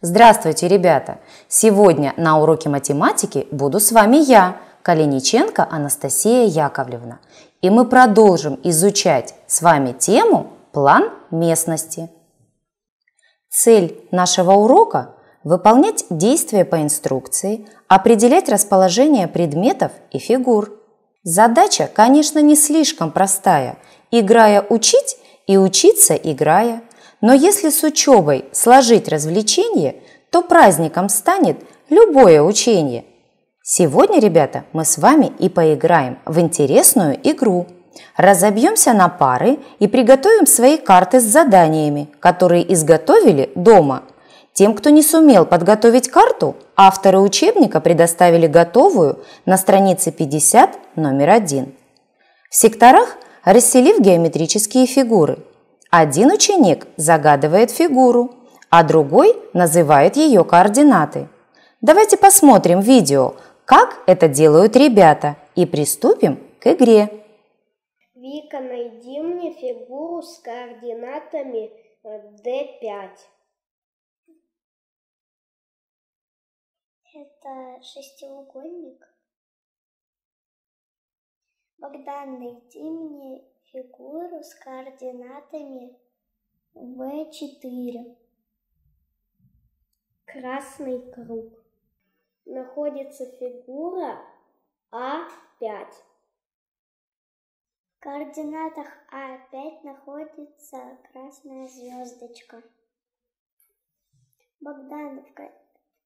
Здравствуйте, ребята! Сегодня на уроке математики буду с вами я, Калиниченко Анастасия Яковлевна. И мы продолжим изучать с вами тему «План местности». Цель нашего урока – выполнять действия по инструкции, определять расположение предметов и фигур. Задача, конечно, не слишком простая. Играя – учить и учиться, играя – но если с учебой сложить развлечение, то праздником станет любое учение. Сегодня, ребята, мы с вами и поиграем в интересную игру. Разобьемся на пары и приготовим свои карты с заданиями, которые изготовили дома. Тем, кто не сумел подготовить карту, авторы учебника предоставили готовую на странице 50 номер 1. В секторах расселив геометрические фигуры – один ученик загадывает фигуру, а другой называет ее координаты. Давайте посмотрим видео, как это делают ребята, и приступим к игре. Вика, найди мне фигуру с координатами D5. Э, это шестиугольник. Богдан, найди мне фигуру с координатами В4. Красный круг. Находится фигура А5. В координатах А5 находится красная звездочка. Богдан, в,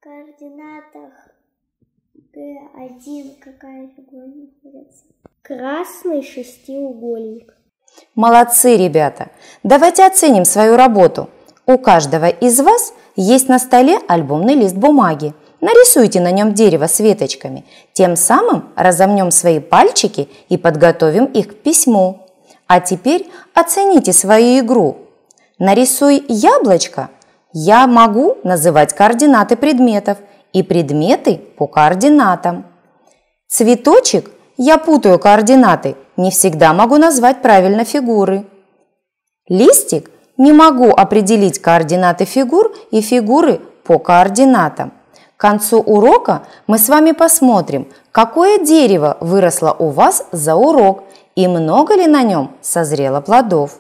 координатах Г1 какая фигура находится? Красный шестиугольник. Молодцы, ребята! Давайте оценим свою работу. У каждого из вас есть на столе альбомный лист бумаги. Нарисуйте на нем дерево с веточками. Тем самым разомнем свои пальчики и подготовим их к письму. А теперь оцените свою игру. Нарисуй яблочко. Я могу называть координаты предметов и предметы по координатам. Цветочек – я путаю координаты, не всегда могу назвать правильно фигуры. Листик не могу определить координаты фигур и фигуры по координатам. К концу урока мы с вами посмотрим, какое дерево выросло у вас за урок и много ли на нем созрело плодов.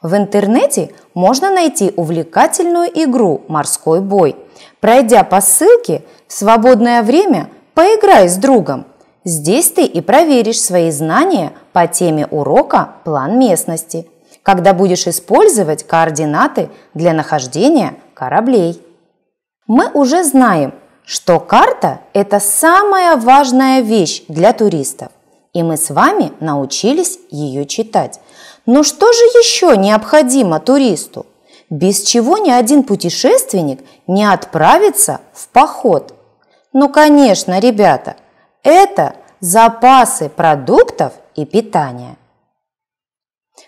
В интернете можно найти увлекательную игру «Морской бой». Пройдя по ссылке, в свободное время поиграй с другом – Здесь ты и проверишь свои знания по теме урока «План местности», когда будешь использовать координаты для нахождения кораблей. Мы уже знаем, что карта – это самая важная вещь для туристов, и мы с вами научились ее читать. Но что же еще необходимо туристу? Без чего ни один путешественник не отправится в поход. Ну, конечно, ребята – это запасы продуктов и питания.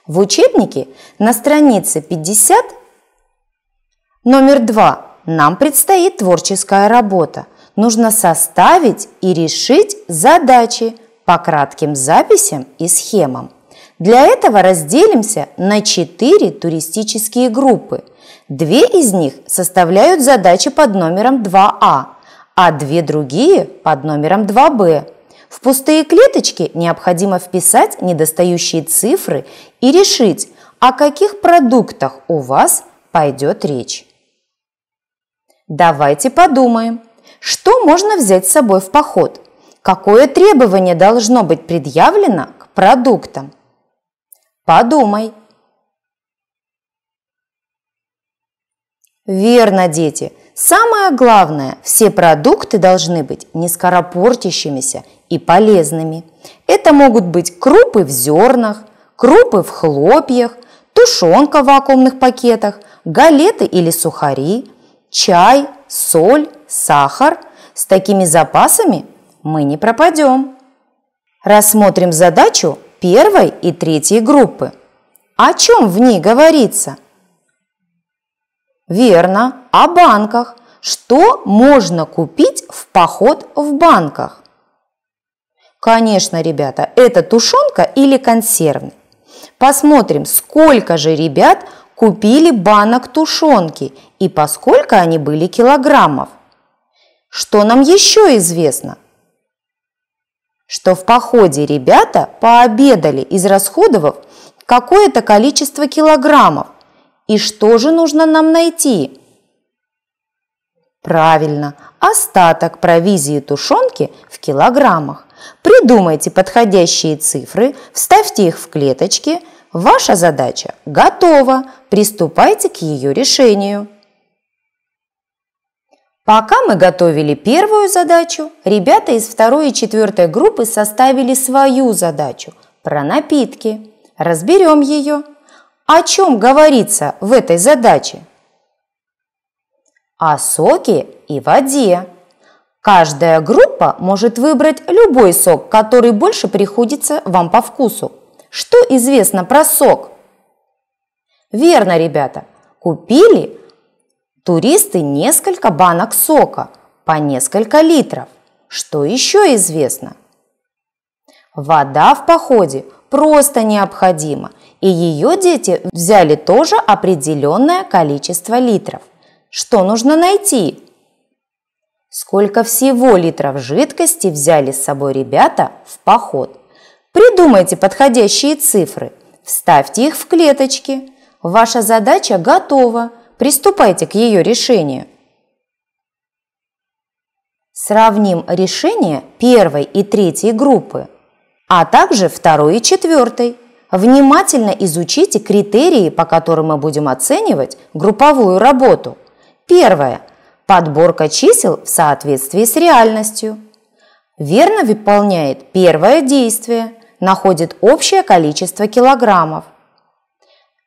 В учебнике на странице 50 номер 2 нам предстоит творческая работа. Нужно составить и решить задачи по кратким записям и схемам. Для этого разделимся на 4 туристические группы. Две из них составляют задачи под номером 2А а. – а две другие под номером 2Б. В пустые клеточки необходимо вписать недостающие цифры и решить, о каких продуктах у вас пойдет речь. Давайте подумаем, что можно взять с собой в поход? Какое требование должно быть предъявлено к продуктам? Подумай. Верно, дети, Самое главное, все продукты должны быть нескоропортящимися и полезными. Это могут быть крупы в зернах, крупы в хлопьях, тушенка в вакуумных пакетах, галеты или сухари, чай, соль, сахар. С такими запасами мы не пропадем. Рассмотрим задачу первой и третьей группы. О чем в ней говорится – Верно, о банках. Что можно купить в поход в банках? Конечно, ребята, это тушенка или консервы. Посмотрим, сколько же ребят купили банок тушенки и поскольку они были килограммов. Что нам еще известно? Что в походе ребята пообедали, израсходовав какое-то количество килограммов – и что же нужно нам найти? Правильно, остаток провизии тушенки в килограммах. Придумайте подходящие цифры, вставьте их в клеточки. Ваша задача готова, приступайте к ее решению. Пока мы готовили первую задачу, ребята из второй и четвертой группы составили свою задачу про напитки. Разберем ее. О чем говорится в этой задаче? О соке и воде. Каждая группа может выбрать любой сок, который больше приходится вам по вкусу. Что известно про сок? Верно, ребята, купили туристы несколько банок сока по несколько литров. Что еще известно? Вода в походе просто необходима, и ее дети взяли тоже определенное количество литров. Что нужно найти? Сколько всего литров жидкости взяли с собой ребята в поход? Придумайте подходящие цифры, вставьте их в клеточки. Ваша задача готова, приступайте к ее решению. Сравним решение первой и третьей группы, а также второй и четвертой. Внимательно изучите критерии, по которым мы будем оценивать групповую работу. Первое. Подборка чисел в соответствии с реальностью. Верно выполняет первое действие, находит общее количество килограммов.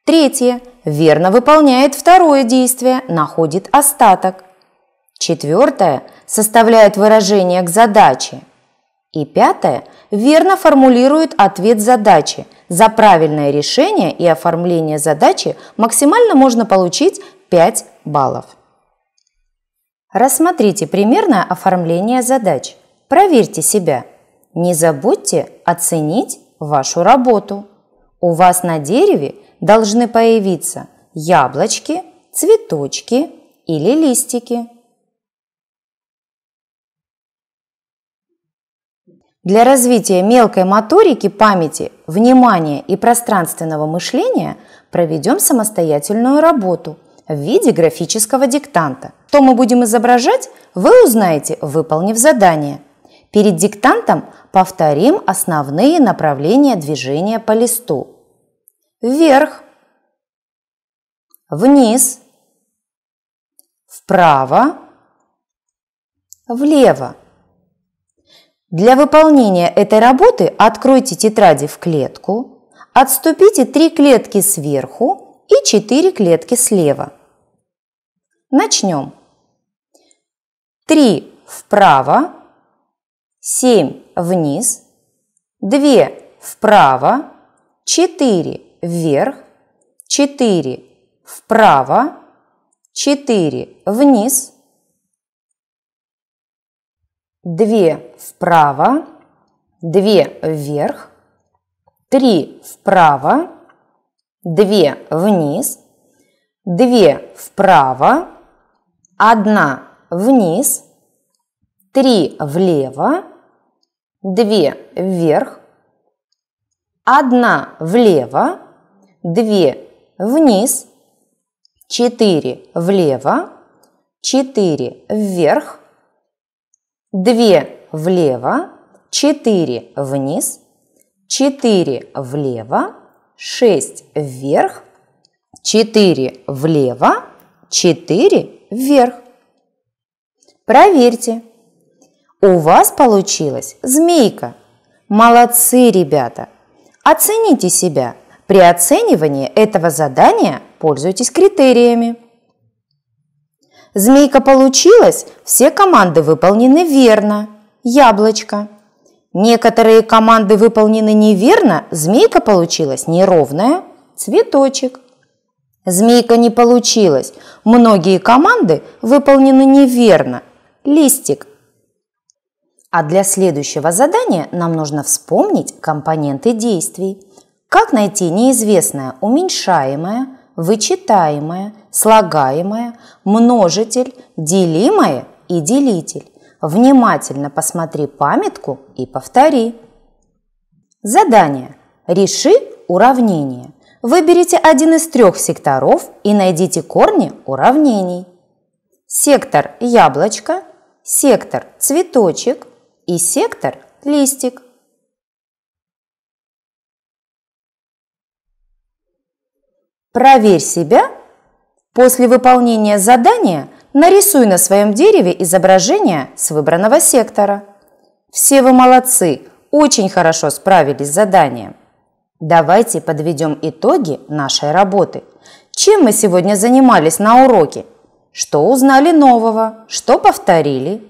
Третье. Верно выполняет второе действие, находит остаток. Четвертое. Составляет выражение к задаче – и пятое, верно формулирует ответ задачи. За правильное решение и оформление задачи максимально можно получить 5 баллов. Рассмотрите примерное оформление задач. Проверьте себя. Не забудьте оценить вашу работу. У вас на дереве должны появиться яблочки, цветочки или листики. Для развития мелкой моторики памяти, внимания и пространственного мышления проведем самостоятельную работу в виде графического диктанта. Что мы будем изображать, вы узнаете, выполнив задание. Перед диктантом повторим основные направления движения по листу. Вверх, вниз, вправо, влево. Для выполнения этой работы откройте тетради в клетку, отступите три клетки сверху и четыре клетки слева. Начнем. три вправо, семь вниз, две вправо, четыре вверх, четыре вправо, четыре вниз, 2 вправо, 2 вверх, 3 вправо, 2 вниз, 2 вправо, 1 вниз, 3 влево, 2 вверх, 1 влево, 2 вниз, 4 влево, 4 вверх, 2 влево, 4 вниз, 4 влево, 6 вверх, 4 влево, 4 вверх. Проверьте. У вас получилась змейка. Молодцы, ребята! Оцените себя. При оценивании этого задания пользуйтесь критериями. Змейка получилась, все команды выполнены верно. Яблочко. Некоторые команды выполнены неверно, змейка получилась неровная. Цветочек. Змейка не получилась, многие команды выполнены неверно. Листик. А для следующего задания нам нужно вспомнить компоненты действий. Как найти неизвестное уменьшаемое, вычитаемое, слагаемое, множитель, делимое и делитель. Внимательно посмотри памятку и повтори. Задание. Реши уравнение. Выберите один из трех секторов и найдите корни уравнений. Сектор яблочко, сектор цветочек и сектор листик. Проверь себя. После выполнения задания нарисуй на своем дереве изображение с выбранного сектора. Все вы молодцы, очень хорошо справились с заданием. Давайте подведем итоги нашей работы. Чем мы сегодня занимались на уроке? Что узнали нового? Что повторили?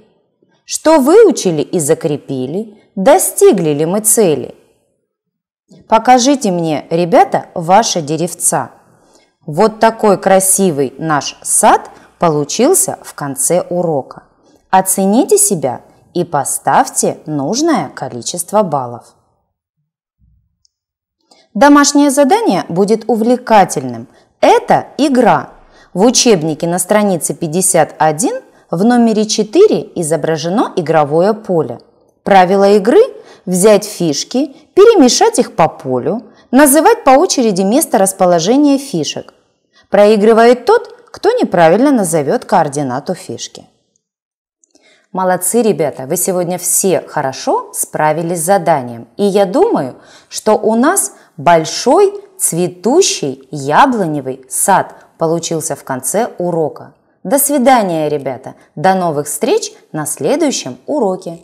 Что выучили и закрепили? Достигли ли мы цели? Покажите мне, ребята, ваши деревца – вот такой красивый наш сад получился в конце урока. Оцените себя и поставьте нужное количество баллов. Домашнее задание будет увлекательным. Это игра. В учебнике на странице 51 в номере 4 изображено игровое поле. Правила игры – взять фишки, перемешать их по полю – называть по очереди место расположения фишек. Проигрывает тот, кто неправильно назовет координату фишки. Молодцы, ребята, вы сегодня все хорошо справились с заданием. И я думаю, что у нас большой цветущий яблоневый сад получился в конце урока. До свидания, ребята! До новых встреч на следующем уроке!